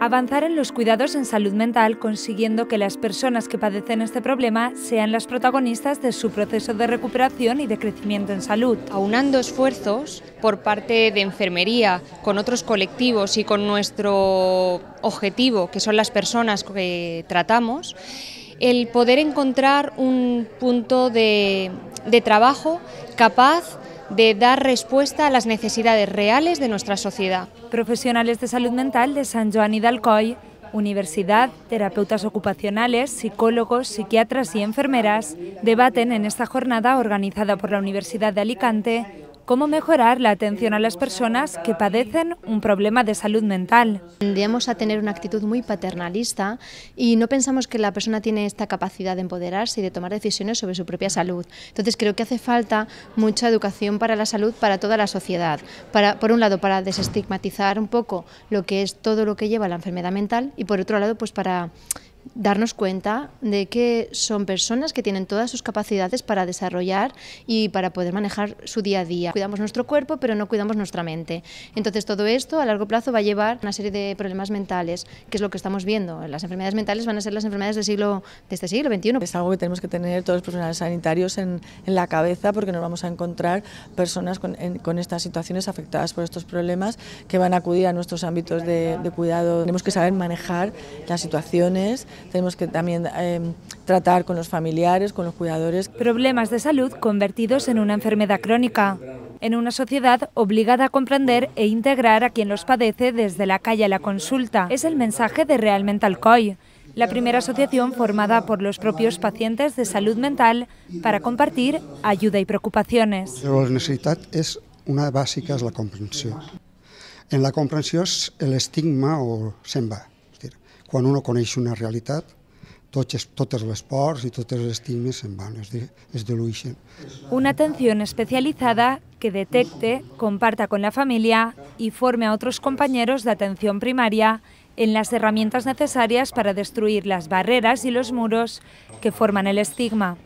Avanzar en los cuidados en salud mental consiguiendo que las personas que padecen este problema sean las protagonistas de su proceso de recuperación y de crecimiento en salud. Aunando esfuerzos por parte de enfermería con otros colectivos y con nuestro objetivo, que son las personas que tratamos, el poder encontrar un punto de, trabajo capaz de dar respuesta a las necesidades reales de nuestra sociedad. Profesionales de salud mental de San Joan y Dalcoy, universidad, terapeutas ocupacionales, psicólogos, psiquiatras y enfermeras debaten en esta jornada organizada por la Universidad de Alicante cómo mejorar la atención a las personas que padecen un problema de salud mental. Tendemos a tener una actitud muy paternalista y no pensamos que la persona tiene esta capacidad de empoderarse y de tomar decisiones sobre su propia salud. Entonces creo que hace falta mucha educación para la salud para toda la sociedad. Para, por un lado, para desestigmatizar un poco lo que es todo lo que lleva a la enfermedad mental y por otro lado, pues para darnos cuenta de que son personas que tienen todas sus capacidades para desarrollar y para poder manejar su día a día. Cuidamos nuestro cuerpo, pero no cuidamos nuestra mente. Entonces, todo esto a largo plazo va a llevar una serie de problemas mentales, que es lo que estamos viendo. Las enfermedades mentales van a ser las enfermedades del siglo, de este siglo XXI. Es algo que tenemos que tener todos los profesionales sanitarios en, la cabeza porque nos vamos a encontrar personas con, estas situaciones afectadas por estos problemas que van a acudir a nuestros ámbitos de cuidado. Tenemos que saber manejar las situaciones tenemos que también eh, tratar con los familiares, con los cuidadores. Problemas de salud convertidos en una enfermedad crónica en una sociedad obligada a comprender e integrar a quien los padece desde la calle a la consulta. Es el mensaje de Realmente COI... la primera asociación formada por los propios pacientes de salud mental para compartir ayuda y preocupaciones. La necesidad es una básica, es la comprensión. En la comprensión el estigma o semba. va. Cuando uno conoce una realidad, todos todos los y i totes van, es, de, Una atención especializada que detecte, comparta con la familia y forme a otros compañeros de atención primaria en las herramientas necesarias para destruir las barreras y los muros que forman el estigma.